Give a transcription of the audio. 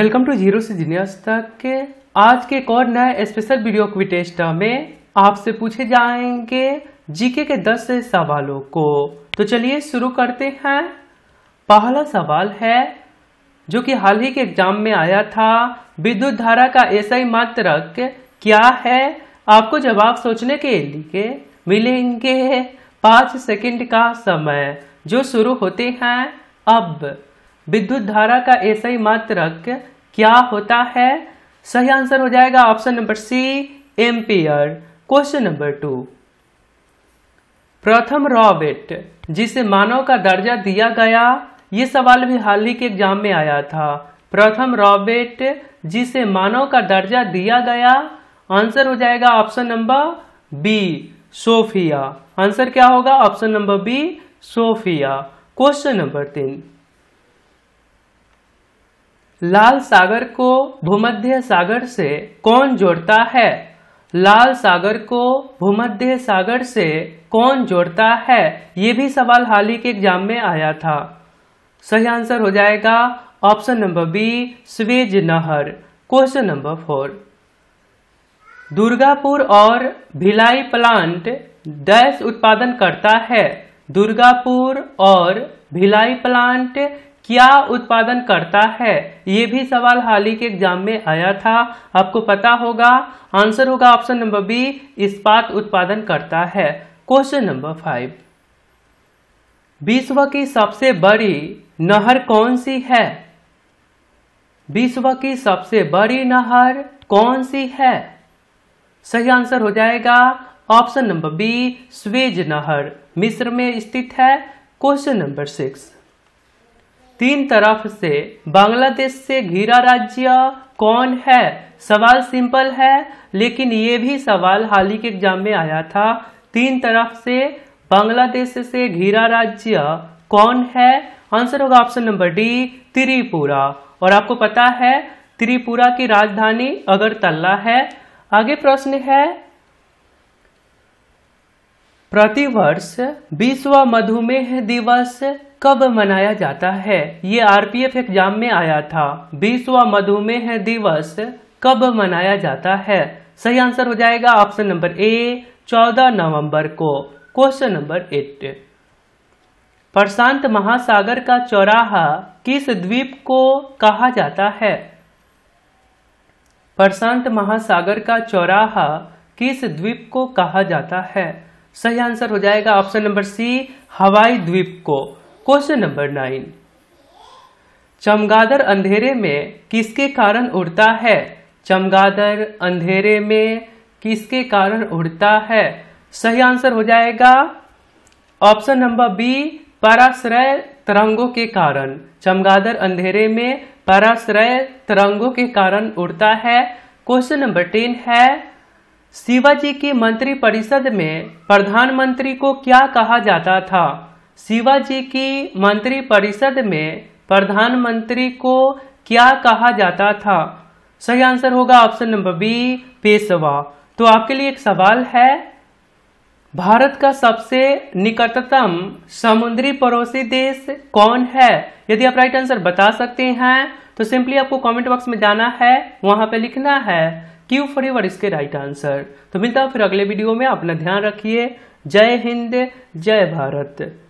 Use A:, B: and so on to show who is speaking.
A: welcome to zero से genius तक के आज के एक और नए स्पेशल वीडियो क्विटेस्ट में आपसे पूछे जाएंगे जीके के 10 से सवालों को तो चलिए शुरू करते हैं पहला सवाल है जो कि हाल ही के एग्जाम में आया था विद्युत धारा का ऐसा ही मात्रक क्या है आपको जवाब सोचने के लिए मिलेंगे पाँच सेकंड का समय जो शुरू होते हैं अब विद्युत धारा का ऐसा मात्रक क्या होता है सही आंसर हो जाएगा option number C ampere question number two प्रथम रॉबेट जिसे मानव का दर्जा दिया गया ये सवाल भी हाल ही के एग्जाम में आया था प्रथम रॉबेट जिसे मानव का दर्जा दिया गया आंसर हो जाएगा option number B Sophia answer क्या होगा option number B Sophia question number तीन लाल सागर को भूमध्य सागर से कौन जोड़ता है लाल सागर को भूमध्य सागर से कौन जोड़ता है ये भी सवाल हाल ही के एग्जाम में आया था सही आंसर हो जाएगा ऑप्शन नंबर बी स्वेज नहर क्वेश्चन नंबर फोर दुर्गापुर और भिलाई प्लांट डैश उत्पादन करता है दुर्गापुर और भिलाई प्लांट क्या उत्पादन करता है ये भी सवाल हाल ही के एग्जाम में आया था आपको पता होगा आंसर होगा ऑप्शन नंबर बी इस्पात उत्पादन करता है क्वेश्चन नंबर फाइव विश्व की सबसे बड़ी नहर कौन सी है विश्व की सबसे बड़ी नहर कौन सी है सही आंसर हो जाएगा ऑप्शन नंबर बी स्वेज नहर मिस्र में स्थित है क्वेश्चन नंबर सिक्स तीन तरफ से बांग्लादेश से घिरा राज्य कौन है सवाल सिंपल है लेकिन ये भी सवाल हाल ही के एग्जाम में आया था तीन तरफ से बांग्लादेश से घिरा राज्य कौन है आंसर होगा ऑप्शन नंबर डी त्रिपुरा और आपको पता है त्रिपुरा की राजधानी अगरतला है आगे प्रश्न है प्रतिवर्ष विश्व मधुमेह दिवस कब मनाया जाता है ये आरपीएफ एग्जाम में आया था बीसवा मधुमेह दिवस कब मनाया जाता है सही आंसर हो जाएगा ऑप्शन नंबर ए 14 नवंबर को क्वेश्चन नंबर एट प्रशांत महासागर का चौराहा किस द्वीप को कहा जाता है प्रशांत महासागर का चौराहा किस द्वीप को कहा जाता है सही आंसर हो जाएगा ऑप्शन नंबर सी हवाई द्वीप को क्वेश्चन नंबर नाइन चमगादड़ अंधेरे में किसके कारण उड़ता है चमगादड़ अंधेरे में किसके कारण उड़ता है सही आंसर हो जाएगा ऑप्शन नंबर बी पराश्रय तरंगों के कारण चमगादड़ अंधेरे में पराश्रय तरंगों के कारण उड़ता है क्वेश्चन नंबर टेन है शिवाजी के मंत्रिपरिषद में प्रधानमंत्री को क्या कहा जाता था शिवाजी की मंत्रिपरिषद में प्रधानमंत्री को क्या कहा जाता था सही आंसर होगा ऑप्शन नंबर बी पेशवा तो आपके लिए एक सवाल है भारत का सबसे निकटतम समुद्री पड़ोसी देश कौन है यदि आप राइट आंसर बता सकते हैं तो सिंपली आपको कमेंट बॉक्स में जाना है वहां पे लिखना है क्यू फॉर यूर इसके राइट आंसर तो मिलता हूं फिर अगले वीडियो में अपना ध्यान रखिए जय हिंद जय भारत